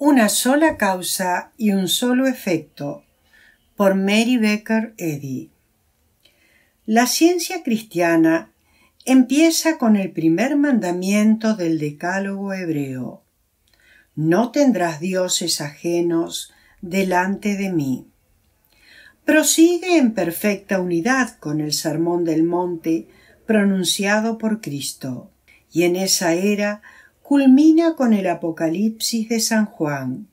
Una sola causa y un solo efecto por Mary Becker Eddy. La ciencia cristiana empieza con el primer mandamiento del decálogo hebreo. No tendrás dioses ajenos delante de mí. Prosigue en perfecta unidad con el sermón del monte pronunciado por Cristo. Y en esa era culmina con el Apocalipsis de San Juan,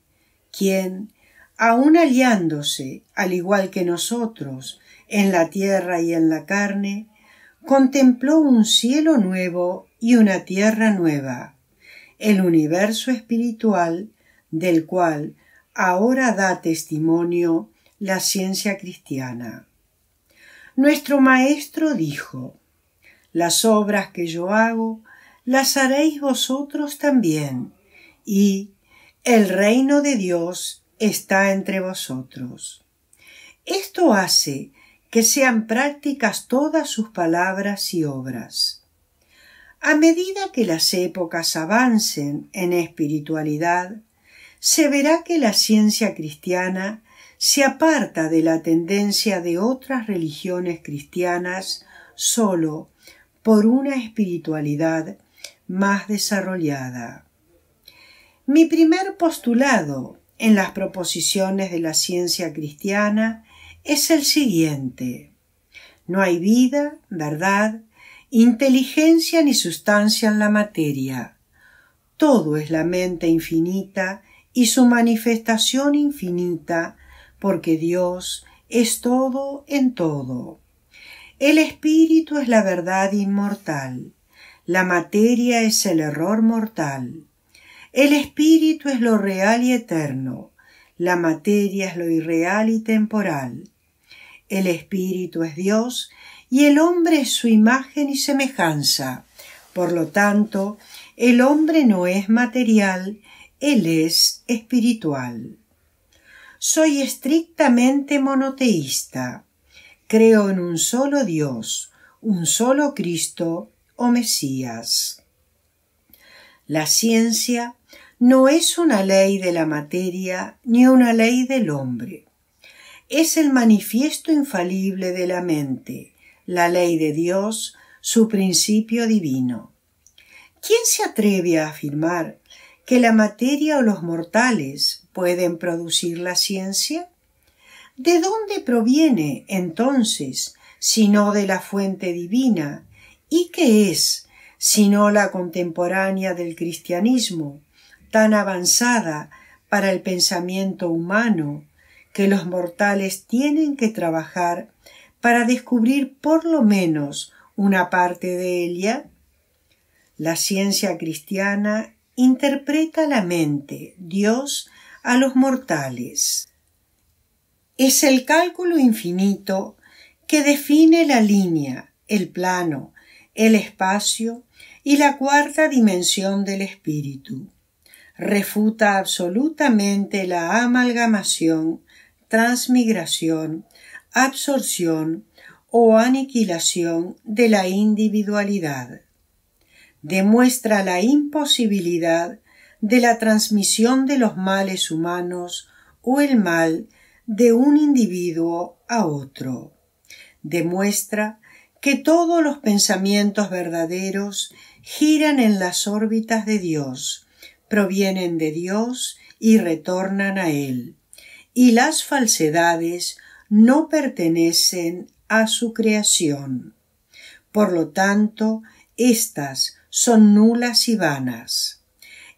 quien, aun aliándose, al igual que nosotros, en la tierra y en la carne, contempló un cielo nuevo y una tierra nueva, el universo espiritual del cual ahora da testimonio la ciencia cristiana. Nuestro Maestro dijo Las obras que yo hago las haréis vosotros también, y el reino de Dios está entre vosotros. Esto hace que sean prácticas todas sus palabras y obras. A medida que las épocas avancen en espiritualidad, se verá que la ciencia cristiana se aparta de la tendencia de otras religiones cristianas solo por una espiritualidad más desarrollada. Mi primer postulado en las proposiciones de la ciencia cristiana es el siguiente. No hay vida, verdad, inteligencia ni sustancia en la materia. Todo es la mente infinita y su manifestación infinita, porque Dios es todo en todo. El espíritu es la verdad inmortal la materia es el error mortal. El espíritu es lo real y eterno, la materia es lo irreal y temporal. El espíritu es Dios y el hombre es su imagen y semejanza. Por lo tanto, el hombre no es material, él es espiritual. Soy estrictamente monoteísta. Creo en un solo Dios, un solo Cristo, o Mesías. La ciencia no es una ley de la materia ni una ley del hombre. Es el manifiesto infalible de la mente, la ley de Dios, su principio divino. ¿Quién se atreve a afirmar que la materia o los mortales pueden producir la ciencia? ¿De dónde proviene, entonces, si no de la fuente divina, ¿Y qué es sino la contemporánea del cristianismo, tan avanzada para el pensamiento humano, que los mortales tienen que trabajar para descubrir por lo menos una parte de ella? La ciencia cristiana interpreta la mente, Dios, a los mortales. Es el cálculo infinito que define la línea, el plano, el espacio y la cuarta dimensión del espíritu. Refuta absolutamente la amalgamación, transmigración, absorción o aniquilación de la individualidad. Demuestra la imposibilidad de la transmisión de los males humanos o el mal de un individuo a otro. Demuestra que todos los pensamientos verdaderos giran en las órbitas de Dios, provienen de Dios y retornan a Él, y las falsedades no pertenecen a su creación. Por lo tanto, estas son nulas y vanas.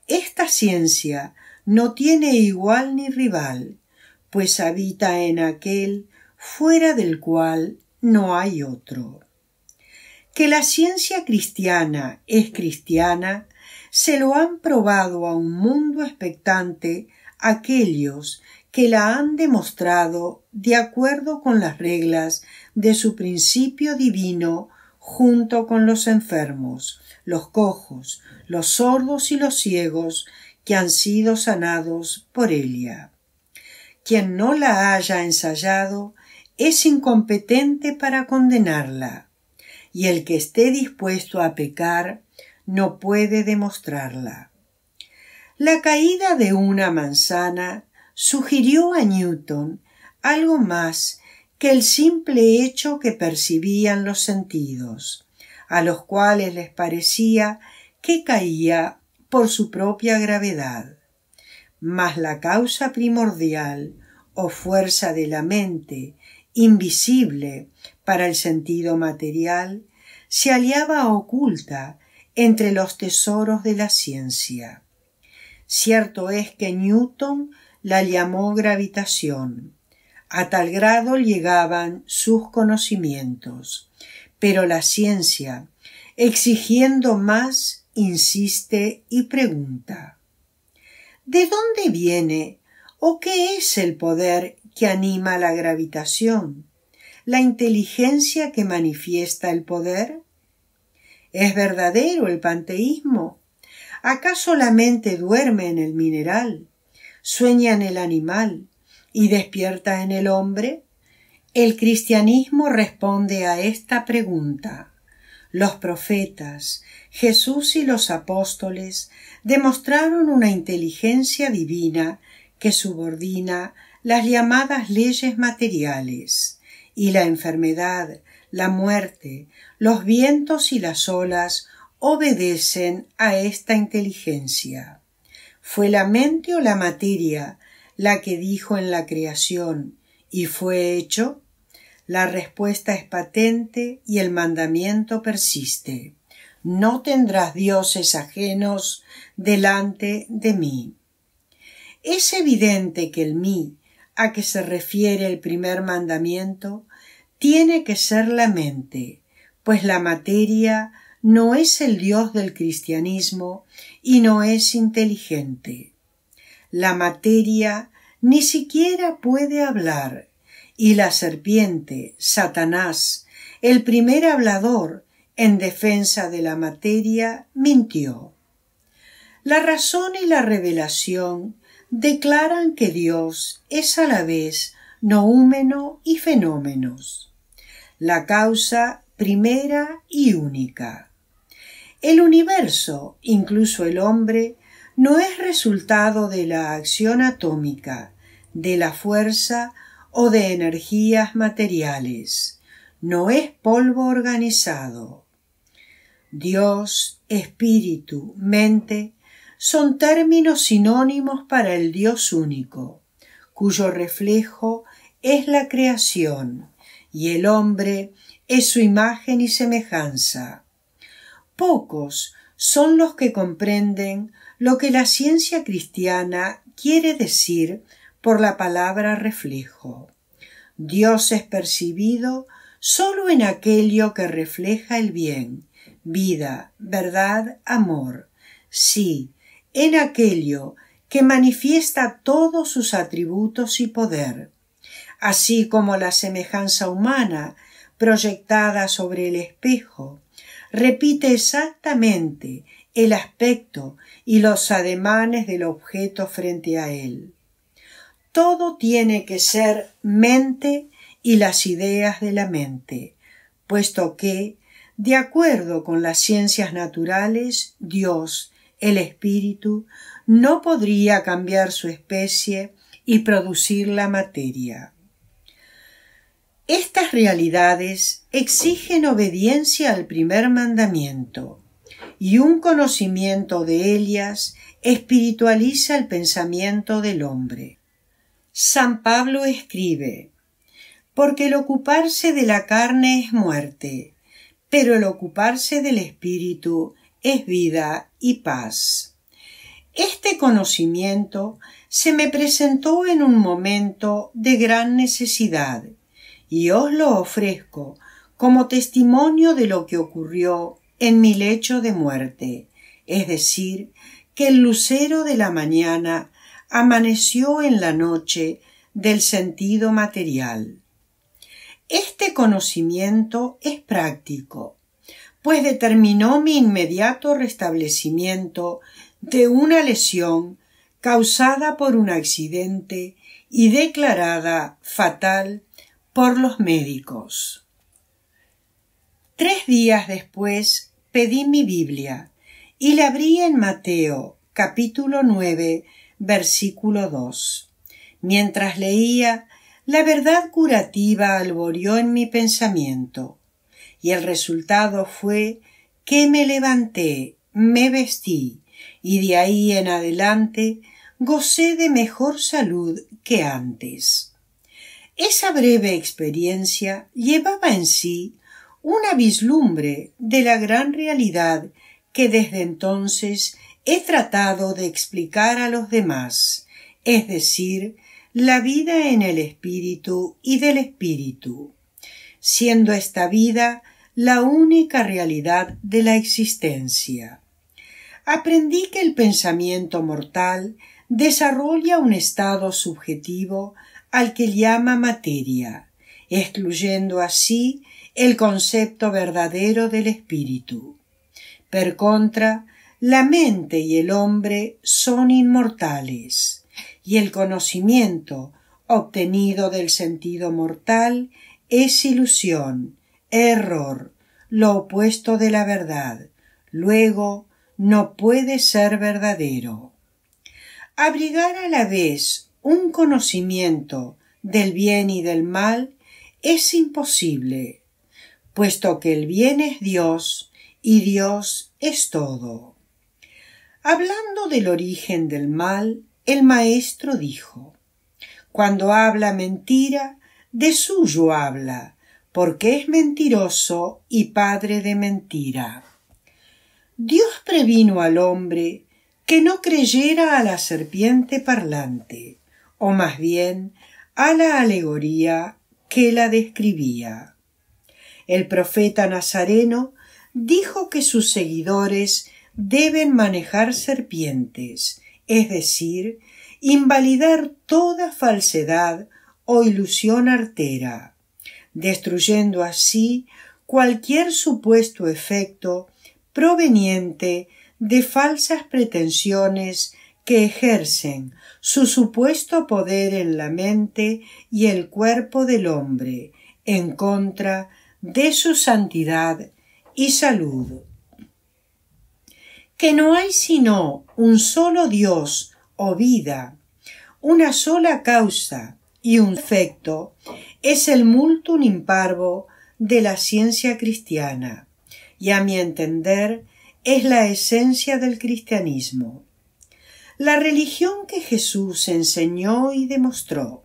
Esta ciencia no tiene igual ni rival, pues habita en aquel fuera del cual no hay otro que la ciencia cristiana es cristiana, se lo han probado a un mundo expectante aquellos que la han demostrado de acuerdo con las reglas de su principio divino junto con los enfermos, los cojos, los sordos y los ciegos que han sido sanados por ella. Quien no la haya ensayado es incompetente para condenarla y el que esté dispuesto a pecar no puede demostrarla. La caída de una manzana sugirió a Newton algo más que el simple hecho que percibían los sentidos, a los cuales les parecía que caía por su propia gravedad. Mas la causa primordial o fuerza de la mente, invisible, para el sentido material se aliaba oculta entre los tesoros de la ciencia. Cierto es que Newton la llamó gravitación. A tal grado llegaban sus conocimientos. Pero la ciencia, exigiendo más, insiste y pregunta. ¿De dónde viene o qué es el poder que anima la gravitación? la inteligencia que manifiesta el poder? ¿Es verdadero el panteísmo? ¿Acaso la mente duerme en el mineral, sueña en el animal y despierta en el hombre? El cristianismo responde a esta pregunta. Los profetas, Jesús y los apóstoles demostraron una inteligencia divina que subordina las llamadas leyes materiales y la enfermedad, la muerte, los vientos y las olas obedecen a esta inteligencia. Fue la mente o la materia la que dijo en la creación y fue hecho? La respuesta es patente y el mandamiento persiste. No tendrás dioses ajenos delante de mí. Es evidente que el mí a que se refiere el primer mandamiento tiene que ser la mente, pues la materia no es el Dios del cristianismo y no es inteligente. La materia ni siquiera puede hablar, y la serpiente, Satanás, el primer hablador, en defensa de la materia, mintió. La razón y la revelación declaran que Dios es a la vez noúmeno y fenómenos la causa primera y única. El universo, incluso el hombre, no es resultado de la acción atómica, de la fuerza o de energías materiales. No es polvo organizado. Dios, espíritu, mente son términos sinónimos para el Dios único, cuyo reflejo es la creación y el hombre es su imagen y semejanza. Pocos son los que comprenden lo que la ciencia cristiana quiere decir por la palabra reflejo. Dios es percibido sólo en aquello que refleja el bien, vida, verdad, amor. Sí, en aquello que manifiesta todos sus atributos y poder así como la semejanza humana proyectada sobre el espejo, repite exactamente el aspecto y los ademanes del objeto frente a él. Todo tiene que ser mente y las ideas de la mente, puesto que, de acuerdo con las ciencias naturales, Dios, el espíritu, no podría cambiar su especie y producir la materia. Estas realidades exigen obediencia al primer mandamiento y un conocimiento de ellas espiritualiza el pensamiento del hombre. San Pablo escribe Porque el ocuparse de la carne es muerte, pero el ocuparse del espíritu es vida y paz. Este conocimiento se me presentó en un momento de gran necesidad y os lo ofrezco como testimonio de lo que ocurrió en mi lecho de muerte, es decir, que el lucero de la mañana amaneció en la noche del sentido material. Este conocimiento es práctico, pues determinó mi inmediato restablecimiento de una lesión causada por un accidente y declarada fatal por los médicos. Tres días después pedí mi Biblia y la abrí en Mateo capítulo 9 versículo 2. Mientras leía, la verdad curativa alboreó en mi pensamiento y el resultado fue que me levanté, me vestí y de ahí en adelante gocé de mejor salud que antes. Esa breve experiencia llevaba en sí una vislumbre de la gran realidad que desde entonces he tratado de explicar a los demás, es decir, la vida en el espíritu y del espíritu, siendo esta vida la única realidad de la existencia. Aprendí que el pensamiento mortal desarrolla un estado subjetivo al que llama materia, excluyendo así el concepto verdadero del espíritu. Per contra, la mente y el hombre son inmortales, y el conocimiento obtenido del sentido mortal es ilusión, error, lo opuesto de la verdad, luego no puede ser verdadero. Abrigar a la vez un conocimiento del bien y del mal es imposible, puesto que el bien es Dios y Dios es todo. Hablando del origen del mal, el maestro dijo Cuando habla mentira, de suyo habla, porque es mentiroso y padre de mentira. Dios previno al hombre que no creyera a la serpiente parlante, o más bien a la alegoría que la describía. El profeta nazareno dijo que sus seguidores deben manejar serpientes, es decir, invalidar toda falsedad o ilusión artera, destruyendo así cualquier supuesto efecto proveniente de falsas pretensiones que ejercen su supuesto poder en la mente y el cuerpo del hombre en contra de su santidad y salud. Que no hay sino un solo Dios o vida, una sola causa y un efecto, es el multum imparvo de la ciencia cristiana, y a mi entender es la esencia del cristianismo la religión que Jesús enseñó y demostró.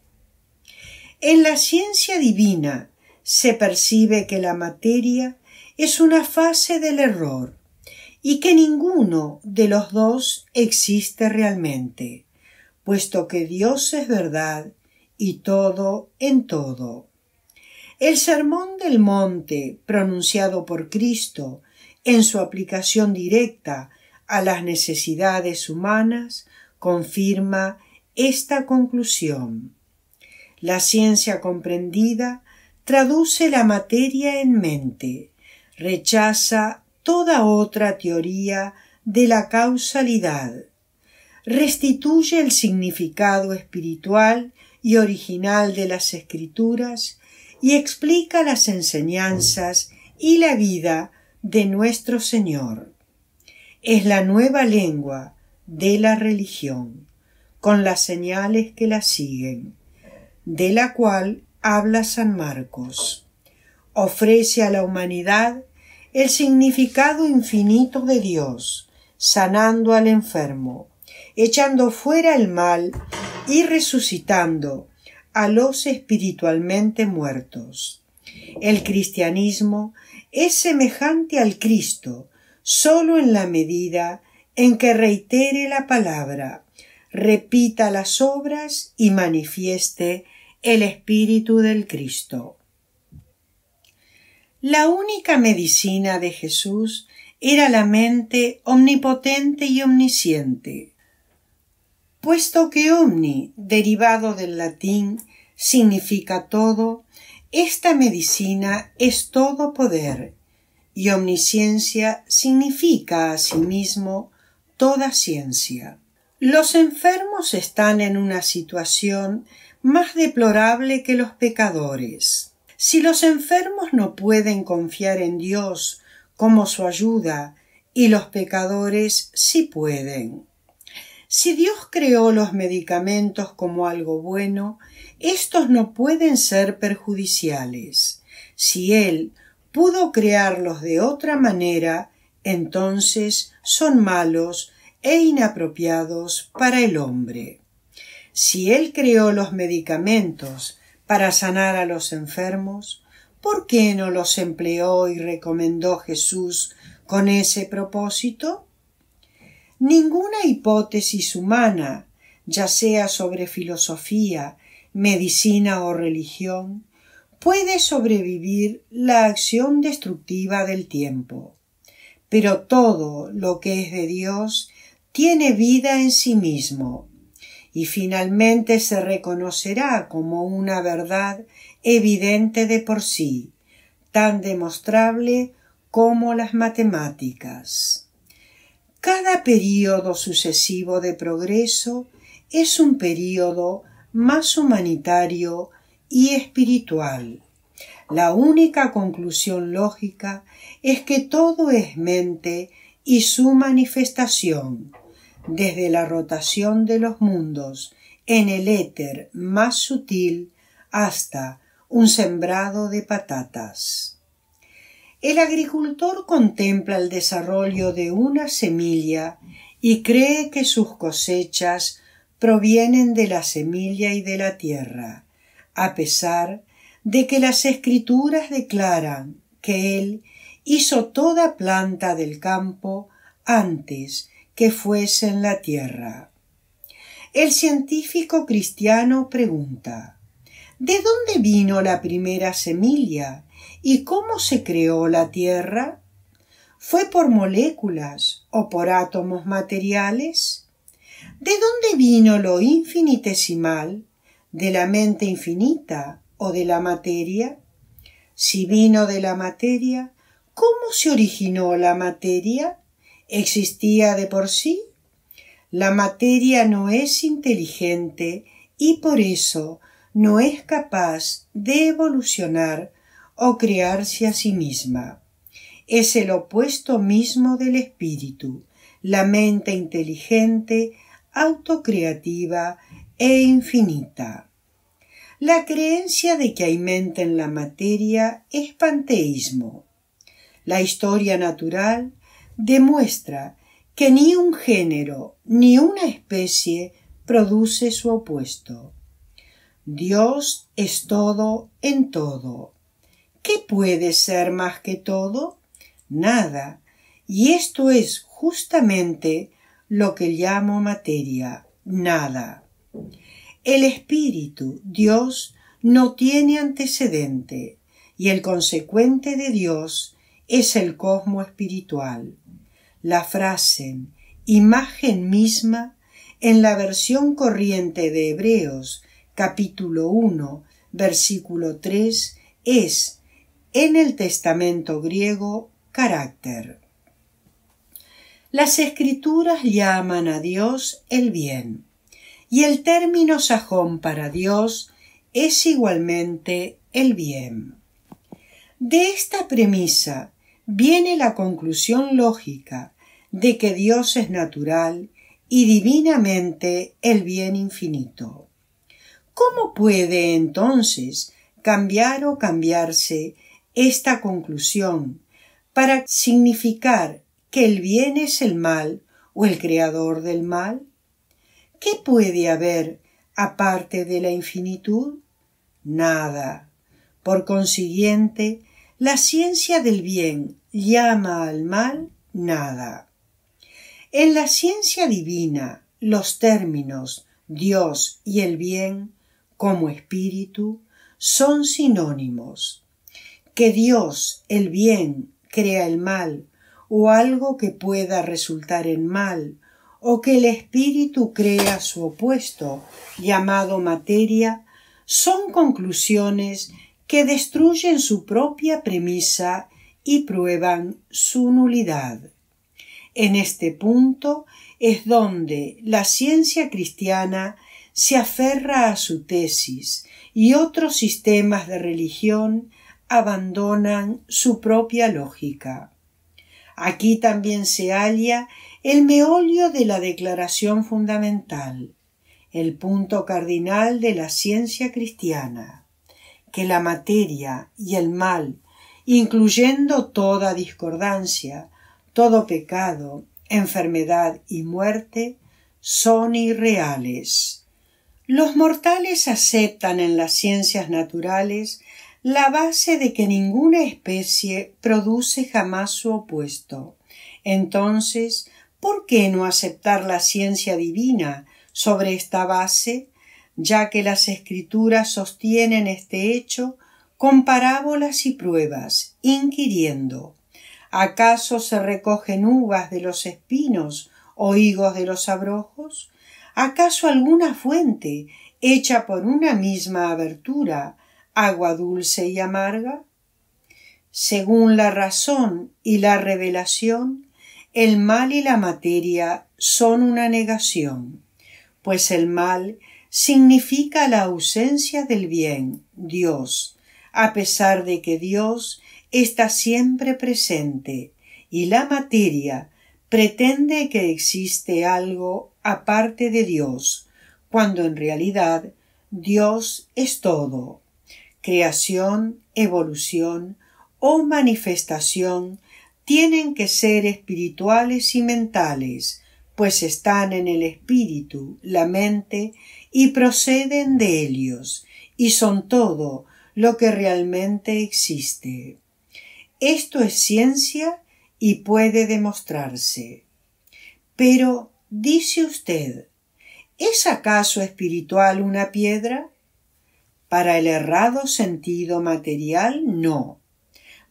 En la ciencia divina se percibe que la materia es una fase del error y que ninguno de los dos existe realmente, puesto que Dios es verdad y todo en todo. El sermón del monte pronunciado por Cristo en su aplicación directa a las necesidades humanas confirma esta conclusión. La ciencia comprendida traduce la materia en mente, rechaza toda otra teoría de la causalidad, restituye el significado espiritual y original de las escrituras y explica las enseñanzas y la vida de nuestro Señor es la nueva lengua de la religión, con las señales que la siguen, de la cual habla San Marcos. Ofrece a la humanidad el significado infinito de Dios, sanando al enfermo, echando fuera el mal y resucitando a los espiritualmente muertos. El cristianismo es semejante al Cristo, Sólo en la medida en que reitere la palabra, repita las obras y manifieste el espíritu del Cristo. La única medicina de Jesús era la mente omnipotente y omnisciente. Puesto que omni, derivado del latín, significa todo, esta medicina es todo poder, y omnisciencia significa asimismo toda ciencia. Los enfermos están en una situación más deplorable que los pecadores. Si los enfermos no pueden confiar en Dios como su ayuda, y los pecadores sí pueden. Si Dios creó los medicamentos como algo bueno, estos no pueden ser perjudiciales. Si Él pudo crearlos de otra manera, entonces son malos e inapropiados para el hombre. Si él creó los medicamentos para sanar a los enfermos, ¿por qué no los empleó y recomendó Jesús con ese propósito? Ninguna hipótesis humana, ya sea sobre filosofía, medicina o religión, puede sobrevivir la acción destructiva del tiempo. Pero todo lo que es de Dios tiene vida en sí mismo y finalmente se reconocerá como una verdad evidente de por sí, tan demostrable como las matemáticas. Cada período sucesivo de progreso es un período más humanitario, y espiritual. La única conclusión lógica es que todo es mente y su manifestación, desde la rotación de los mundos en el éter más sutil hasta un sembrado de patatas. El agricultor contempla el desarrollo de una semilla y cree que sus cosechas provienen de la semilla y de la tierra a pesar de que las escrituras declaran que Él hizo toda planta del campo antes que fuesen la tierra. El científico cristiano pregunta ¿De dónde vino la primera semilla y cómo se creó la tierra? ¿Fue por moléculas o por átomos materiales? ¿De dónde vino lo infinitesimal de la mente infinita o de la materia? Si vino de la materia, ¿cómo se originó la materia? ¿Existía de por sí? La materia no es inteligente y por eso no es capaz de evolucionar o crearse a sí misma. Es el opuesto mismo del espíritu, la mente inteligente, autocreativa e infinita. La creencia de que hay mente en la materia es panteísmo. La historia natural demuestra que ni un género ni una especie produce su opuesto. Dios es todo en todo. ¿Qué puede ser más que todo? Nada. Y esto es justamente lo que llamo materia, nada. El Espíritu, Dios, no tiene antecedente y el consecuente de Dios es el cosmo espiritual. La frase imagen misma en la versión corriente de Hebreos capítulo 1 versículo 3 es en el testamento griego carácter. Las escrituras llaman a Dios el bien y el término sajón para Dios es igualmente el bien. De esta premisa viene la conclusión lógica de que Dios es natural y divinamente el bien infinito. ¿Cómo puede entonces cambiar o cambiarse esta conclusión para significar que el bien es el mal o el creador del mal? ¿Qué puede haber aparte de la infinitud? Nada. Por consiguiente, la ciencia del bien llama al mal nada. En la ciencia divina, los términos Dios y el bien, como espíritu, son sinónimos. Que Dios, el bien, crea el mal, o algo que pueda resultar en mal, o que el espíritu crea su opuesto, llamado materia, son conclusiones que destruyen su propia premisa y prueban su nulidad. En este punto es donde la ciencia cristiana se aferra a su tesis y otros sistemas de religión abandonan su propia lógica. Aquí también se halla el meolio de la declaración fundamental, el punto cardinal de la ciencia cristiana, que la materia y el mal, incluyendo toda discordancia, todo pecado, enfermedad y muerte, son irreales. Los mortales aceptan en las ciencias naturales la base de que ninguna especie produce jamás su opuesto. Entonces, ¿Por qué no aceptar la ciencia divina sobre esta base, ya que las escrituras sostienen este hecho con parábolas y pruebas, inquiriendo ¿Acaso se recogen uvas de los espinos o higos de los abrojos? ¿Acaso alguna fuente hecha por una misma abertura, agua dulce y amarga? Según la razón y la revelación, el mal y la materia son una negación, pues el mal significa la ausencia del bien, Dios, a pesar de que Dios está siempre presente, y la materia pretende que existe algo aparte de Dios, cuando en realidad Dios es todo creación, evolución o manifestación tienen que ser espirituales y mentales, pues están en el espíritu, la mente, y proceden de ellos, y son todo lo que realmente existe. Esto es ciencia y puede demostrarse. Pero, dice usted, ¿es acaso espiritual una piedra? Para el errado sentido material, no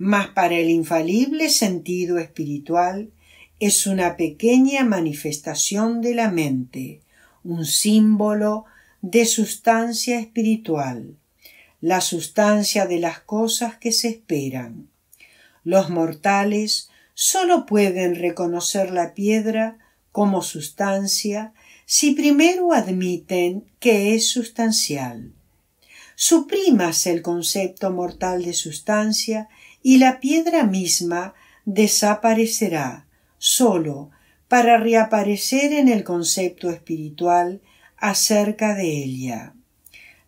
mas para el infalible sentido espiritual es una pequeña manifestación de la mente, un símbolo de sustancia espiritual, la sustancia de las cosas que se esperan. Los mortales sólo pueden reconocer la piedra como sustancia si primero admiten que es sustancial. Suprimas el concepto mortal de sustancia y la piedra misma desaparecerá solo para reaparecer en el concepto espiritual acerca de ella.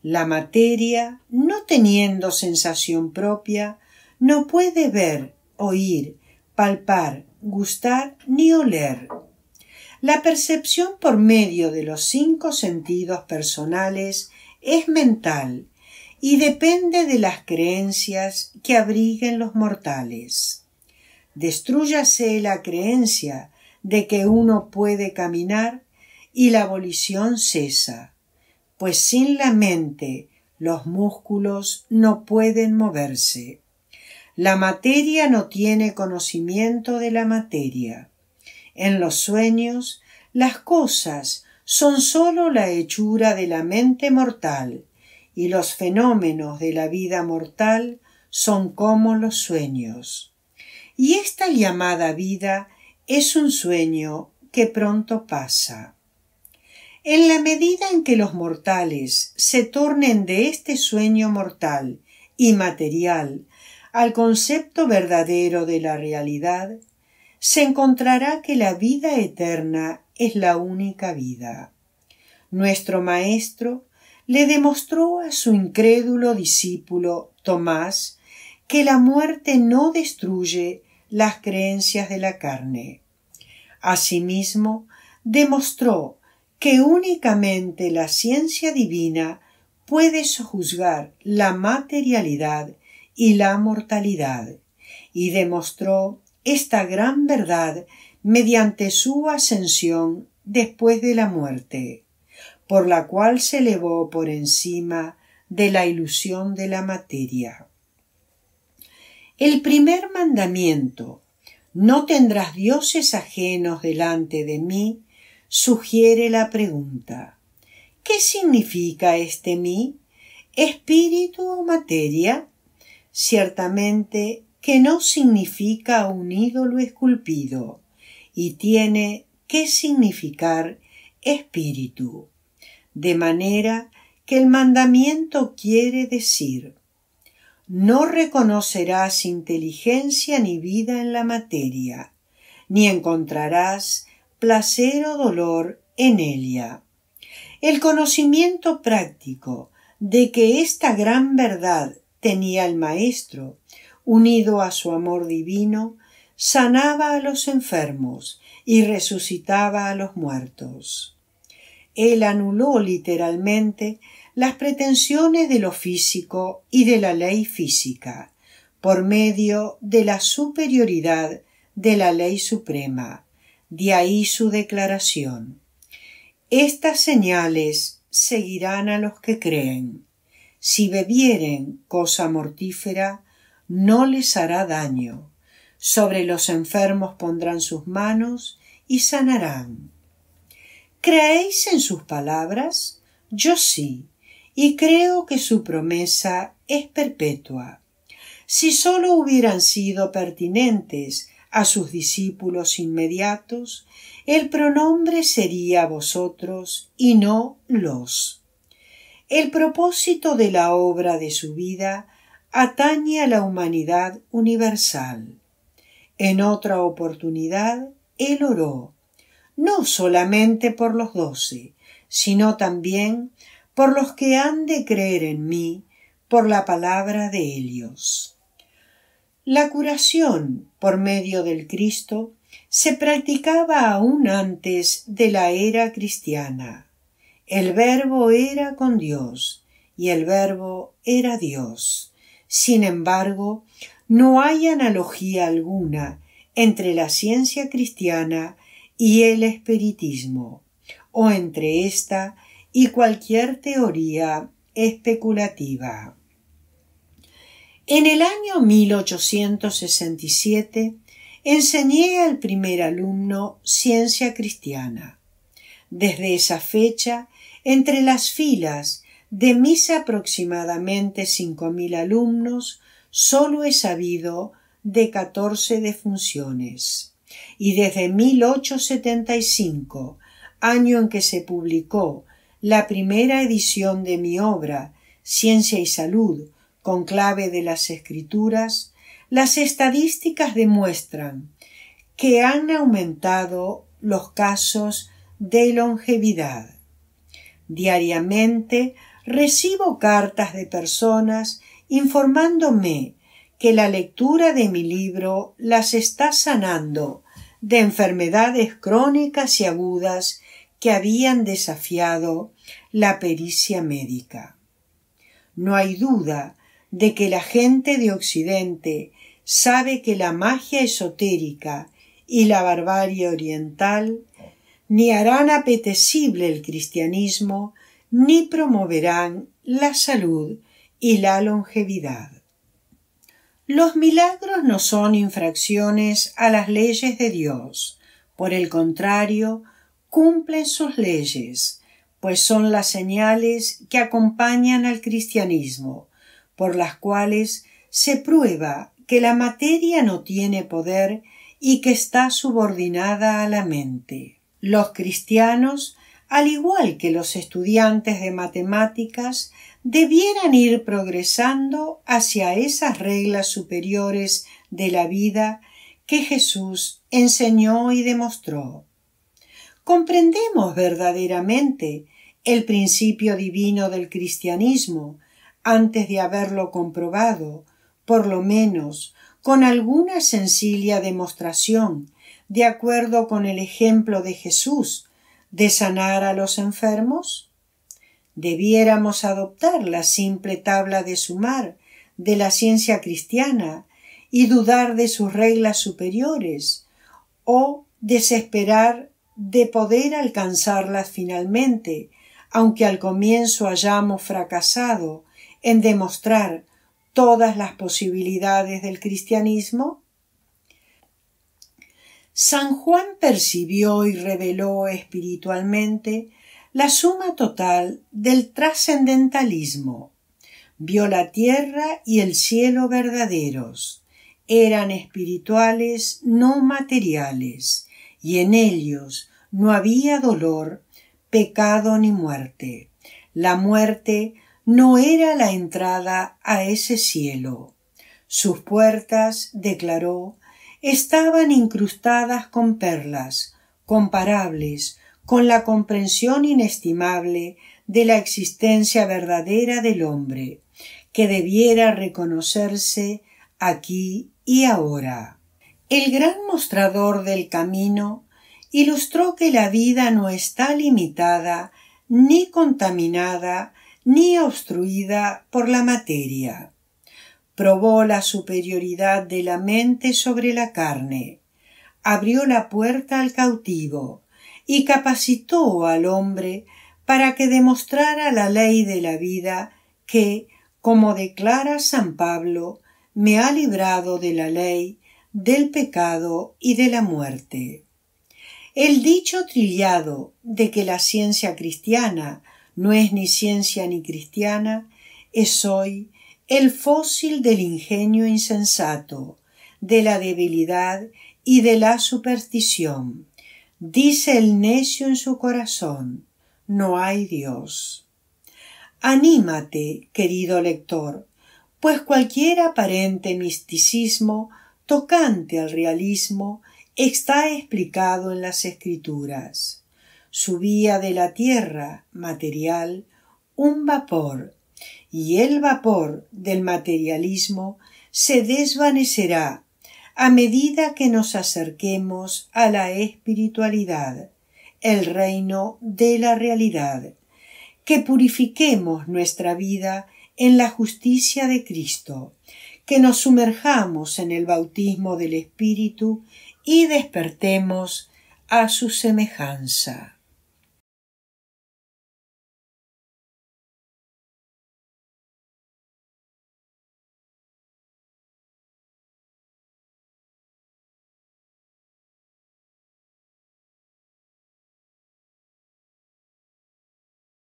La materia, no teniendo sensación propia, no puede ver, oír, palpar, gustar ni oler. La percepción por medio de los cinco sentidos personales es mental y depende de las creencias que abriguen los mortales. Destrúyase la creencia de que uno puede caminar y la abolición cesa, pues sin la mente los músculos no pueden moverse. La materia no tiene conocimiento de la materia. En los sueños, las cosas son sólo la hechura de la mente mortal, y los fenómenos de la vida mortal son como los sueños. Y esta llamada vida es un sueño que pronto pasa. En la medida en que los mortales se tornen de este sueño mortal y material al concepto verdadero de la realidad, se encontrará que la vida eterna es la única vida. Nuestro Maestro le demostró a su incrédulo discípulo Tomás que la muerte no destruye las creencias de la carne. Asimismo, demostró que únicamente la ciencia divina puede sojuzgar la materialidad y la mortalidad, y demostró esta gran verdad mediante su ascensión después de la muerte por la cual se elevó por encima de la ilusión de la materia. El primer mandamiento no tendrás dioses ajenos delante de mí, sugiere la pregunta. ¿Qué significa este mí? ¿Espíritu o materia? Ciertamente que no significa un ídolo esculpido, y tiene que significar espíritu de manera que el mandamiento quiere decir no reconocerás inteligencia ni vida en la materia, ni encontrarás placer o dolor en ella. El conocimiento práctico de que esta gran verdad tenía el Maestro, unido a su amor divino, sanaba a los enfermos y resucitaba a los muertos. Él anuló literalmente las pretensiones de lo físico y de la ley física, por medio de la superioridad de la ley suprema. De ahí su declaración. Estas señales seguirán a los que creen. Si bebieren cosa mortífera, no les hará daño. Sobre los enfermos pondrán sus manos y sanarán. ¿Creéis en sus palabras? Yo sí, y creo que su promesa es perpetua. Si sólo hubieran sido pertinentes a sus discípulos inmediatos, el pronombre sería vosotros y no los. El propósito de la obra de su vida atañe a la humanidad universal. En otra oportunidad, él oró no solamente por los doce, sino también por los que han de creer en mí por la palabra de ellos. La curación por medio del Cristo se practicaba aún antes de la era cristiana. El verbo era con Dios y el verbo era Dios. Sin embargo, no hay analogía alguna entre la ciencia cristiana y el espiritismo, o entre esta y cualquier teoría especulativa. En el año 1867 enseñé al primer alumno ciencia cristiana. Desde esa fecha, entre las filas de mis aproximadamente cinco mil alumnos, solo he sabido de catorce defunciones y desde 1875, año en que se publicó la primera edición de mi obra Ciencia y Salud, con clave de las escrituras, las estadísticas demuestran que han aumentado los casos de longevidad. Diariamente recibo cartas de personas informándome que la lectura de mi libro las está sanando de enfermedades crónicas y agudas que habían desafiado la pericia médica. No hay duda de que la gente de Occidente sabe que la magia esotérica y la barbarie oriental ni harán apetecible el cristianismo ni promoverán la salud y la longevidad. Los milagros no son infracciones a las leyes de Dios, por el contrario, cumplen sus leyes, pues son las señales que acompañan al cristianismo, por las cuales se prueba que la materia no tiene poder y que está subordinada a la mente. Los cristianos, al igual que los estudiantes de matemáticas, debieran ir progresando hacia esas reglas superiores de la vida que Jesús enseñó y demostró. Comprendemos verdaderamente el principio divino del cristianismo antes de haberlo comprobado, por lo menos con alguna sencilla demostración, de acuerdo con el ejemplo de Jesús, de sanar a los enfermos? Debiéramos adoptar la simple tabla de sumar de la ciencia cristiana y dudar de sus reglas superiores o desesperar de poder alcanzarlas finalmente, aunque al comienzo hayamos fracasado en demostrar todas las posibilidades del cristianismo? San Juan percibió y reveló espiritualmente la suma total del trascendentalismo. Vio la tierra y el cielo verdaderos. Eran espirituales, no materiales, y en ellos no había dolor, pecado ni muerte. La muerte no era la entrada a ese cielo. Sus puertas, declaró, estaban incrustadas con perlas, comparables con la comprensión inestimable de la existencia verdadera del hombre, que debiera reconocerse aquí y ahora. El gran mostrador del camino ilustró que la vida no está limitada, ni contaminada, ni obstruida por la materia. Probó la superioridad de la mente sobre la carne, abrió la puerta al cautivo, y capacitó al hombre para que demostrara la ley de la vida que, como declara San Pablo, me ha librado de la ley, del pecado y de la muerte. El dicho trillado de que la ciencia cristiana no es ni ciencia ni cristiana es hoy el fósil del ingenio insensato, de la debilidad y de la superstición. Dice el necio en su corazón, no hay Dios. Anímate, querido lector, pues cualquier aparente misticismo tocante al realismo está explicado en las escrituras. Subía de la tierra material un vapor, y el vapor del materialismo se desvanecerá a medida que nos acerquemos a la espiritualidad, el reino de la realidad, que purifiquemos nuestra vida en la justicia de Cristo, que nos sumerjamos en el bautismo del Espíritu y despertemos a su semejanza.